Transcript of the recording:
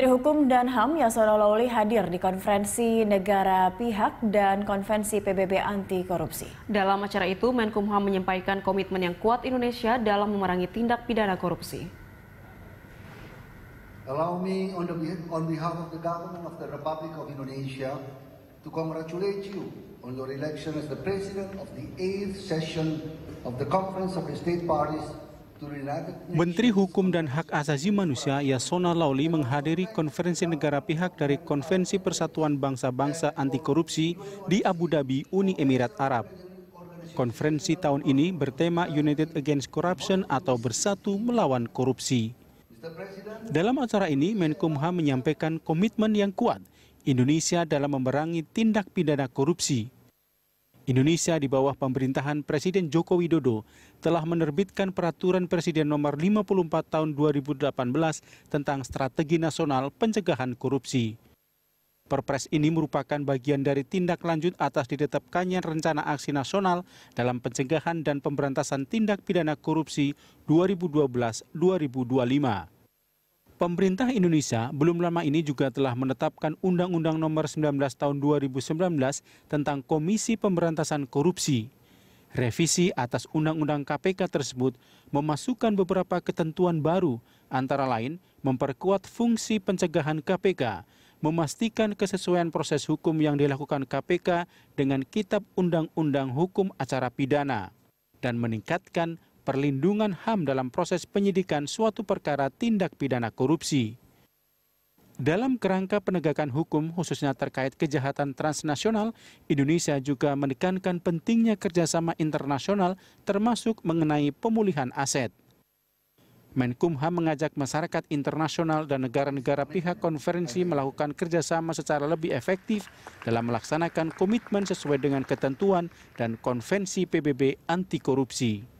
Menteri Hukum dan HAM Yasona Lawli hadir di konferensi negara pihak dan konvensi PBB anti korupsi. Dalam acara itu, Menkumham menyampaikan komitmen yang kuat Indonesia dalam memerangi tindak pidana korupsi. Allow me on, the, on behalf of the government of the Republic of Indonesia to congratulate you on your election as the president of the eighth session of the Conference of the State Parties Menteri Hukum dan Hak Asasi Manusia Yasona Lawli menghadiri konferensi negara pihak dari Konvensi Persatuan Bangsa-Bangsa Anti Korupsi di Abu Dhabi, Uni Emirat Arab. Konferensi tahun ini bertema United Against Corruption atau Bersatu Melawan Korupsi. Dalam acara ini, Menkumham menyampaikan komitmen yang kuat Indonesia dalam memerangi tindak pidana korupsi Indonesia di bawah pemerintahan Presiden Joko Widodo telah menerbitkan peraturan Presiden nomor 54 tahun 2018 tentang strategi nasional pencegahan korupsi. Perpres ini merupakan bagian dari tindak lanjut atas ditetapkannya Rencana Aksi Nasional dalam Pencegahan dan Pemberantasan Tindak Pidana Korupsi 2012-2025. Pemerintah Indonesia belum lama ini juga telah menetapkan Undang-Undang Nomor 19 Tahun 2019 tentang Komisi Pemberantasan Korupsi. Revisi atas Undang-Undang KPK tersebut memasukkan beberapa ketentuan baru, antara lain memperkuat fungsi pencegahan KPK, memastikan kesesuaian proses hukum yang dilakukan KPK dengan Kitab Undang-Undang Hukum Acara Pidana, dan meningkatkan perlindungan HAM dalam proses penyidikan suatu perkara tindak pidana korupsi. Dalam kerangka penegakan hukum, khususnya terkait kejahatan transnasional, Indonesia juga menekankan pentingnya kerjasama internasional, termasuk mengenai pemulihan aset. Menkumham mengajak masyarakat internasional dan negara-negara pihak konferensi melakukan kerjasama secara lebih efektif dalam melaksanakan komitmen sesuai dengan ketentuan dan konvensi PBB anti korupsi.